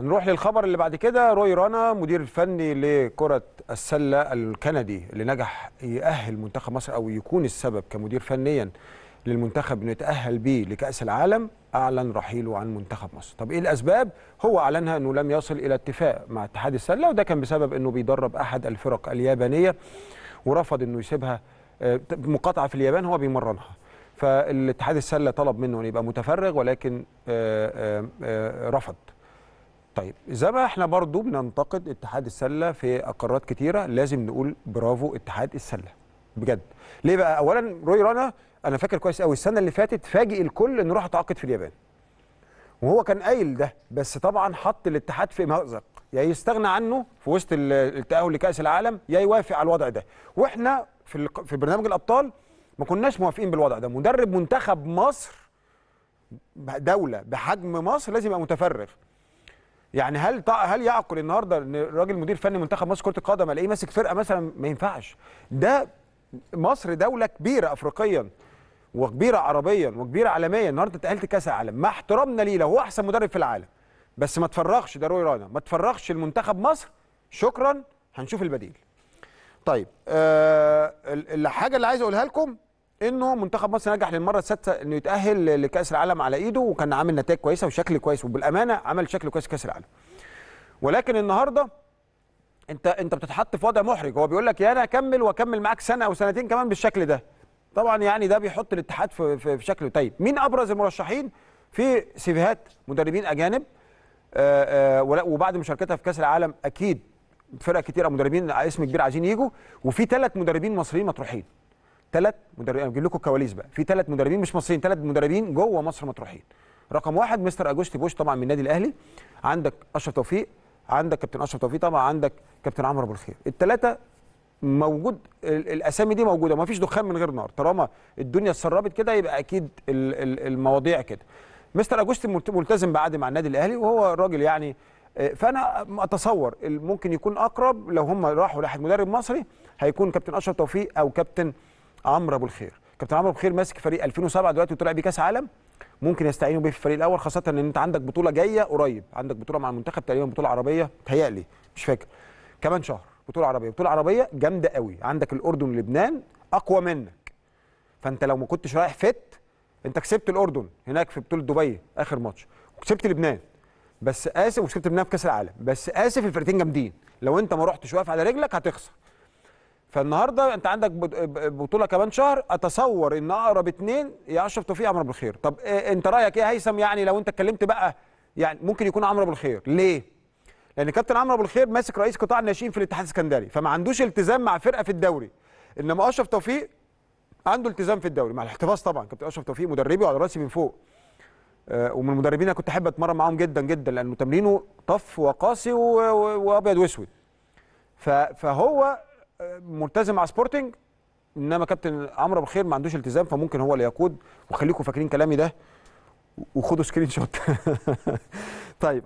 هنروح للخبر اللي بعد كده روي رانا مدير الفني لكرة السلة الكندي اللي نجح يأهل منتخب مصر أو يكون السبب كمدير فنيا للمنتخب انه يتأهل بيه لكأس العالم أعلن رحيله عن منتخب مصر طب إيه الأسباب؟ هو أعلنها أنه لم يصل إلى اتفاق مع اتحاد السلة وده كان بسبب أنه بيدرب أحد الفرق اليابانية ورفض أنه يسيبها آه، مقاطعة في اليابان هو بيمرنها فالاتحاد السلة طلب منه أن يبقى متفرغ ولكن آه، آه، رفض طيب زي ما احنا برضو بننتقد اتحاد السله في قرارات كتيره لازم نقول برافو اتحاد السله بجد ليه بقى اولا روي رانا انا فاكر كويس قوي السنه اللي فاتت فاجئ الكل انه راح اتعاقد في اليابان وهو كان قايل ده بس طبعا حط الاتحاد في مأزق يا يعني يستغنى عنه في وسط التأهل لكأس العالم يا يعني يوافق على الوضع ده واحنا في في برنامج الابطال ما كناش موافقين بالوضع ده مدرب منتخب مصر دوله بحجم مصر لازم يبقى متفرغ يعني هل هل يعقل النهارده ان راجل مدير فني منتخب مصر كره القدم الاقيه ماسك فرقه مثلا ما ينفعش ده مصر دوله كبيره افريقيا وكبيره عربيا وكبيره عالميا النهارده تاهلت كاس العالم مع احترامنا ليه لو هو احسن مدرب في العالم بس ما تفرغش ده روي رانا ما تفرغش المنتخب مصر شكرا هنشوف البديل طيب أه الحاجه اللي عايز اقولها لكم انه منتخب مصر نجح للمره السادسه انه يتاهل لكاس العالم على ايده وكان عامل نتائج كويسه وشكل كويس وبالامانه عمل شكل كويس كاس العالم ولكن النهارده انت انت بتتحط في وضع محرج هو بيقول لك يا انا اكمل واكمل معاك سنه او سنتين كمان بالشكل ده طبعا يعني ده بيحط الاتحاد في, في, في شكله طيب مين ابرز المرشحين في سيفيهات مدربين اجانب آآ آه، آه، آآ وبعد مشاركتها في كاس العالم اكيد فرق كتير او مدربين اسم كبير عايزين يجوا وفي ثلاث مدربين مصريين مطروحين ثلاث مدربين اجيب لكم الكواليس بقى في ثلاث مدربين مش مصريين ثلاث مدربين جوه مصر مطروحين رقم واحد مستر اجوستي بوش طبعا من النادي الاهلي عندك اشرف توفيق عندك كابتن اشرف توفيق طبعا عندك كابتن عمرو ابو الخير الثلاثه موجود الاسامي دي موجوده ما فيش دخان من غير نار طالما الدنيا اتسربت كده يبقى اكيد المواضيع كده مستر اجوستي ملتزم بعد مع النادي الاهلي وهو راجل يعني آه، فانا اتصور ممكن يكون اقرب لو هم راحوا لاحد مدرب مصري هيكون كابتن اشرف توفيق او كابتن عمرو ابو الخير كابتن عمرو ابو الخير ماسك فريق 2007 دلوقتي وطلع بيه كاس عالم ممكن يستعينوا بيه في الفريق الاول خاصه ان انت عندك بطوله جايه قريب عندك بطوله مع المنتخب تقريبا بطوله عربيه تهيألي مش فاكر كمان شهر بطوله عربيه بطوله عربيه جامده قوي عندك الاردن ولبنان اقوى منك فانت لو ما كنتش رايح فت انت كسبت الاردن هناك في بطوله دبي اخر ماتش وكسبت لبنان بس اسف وكسبت لبنان في كاس العالم بس اسف الفرقتين جامدين لو انت ما رحتش واقف على رجلك هتخسر فالنهارده انت عندك بطوله كمان شهر اتصور ان اقرب اثنين يا اشرف توفيق عمرو ابو الخير طب إيه، انت رايك ايه هيثم يعني لو انت اتكلمت بقى يعني ممكن يكون عمرو ابو الخير ليه لان كابتن عمرو ابو الخير ماسك رئيس قطاع الناشئين في الاتحاد السكندري فما عندوش التزام مع فرقه في الدوري انما اشرف توفيق عنده التزام في الدوري مع الاحتفاظ طبعا كابتن اشرف توفيق مدربي وعلى راسي من فوق آه، ومن المدربين انا كنت احب اتمرن معاهم جدا جدا لانه تمرينه طف وقاسي وابيض واسود فهو ملتزم مع سبورتنج انما كابتن عمرو بخير ما عندوش التزام فممكن هو اللي يقود وخليكم فاكرين كلامي ده وخدوا سكرين شوت طيب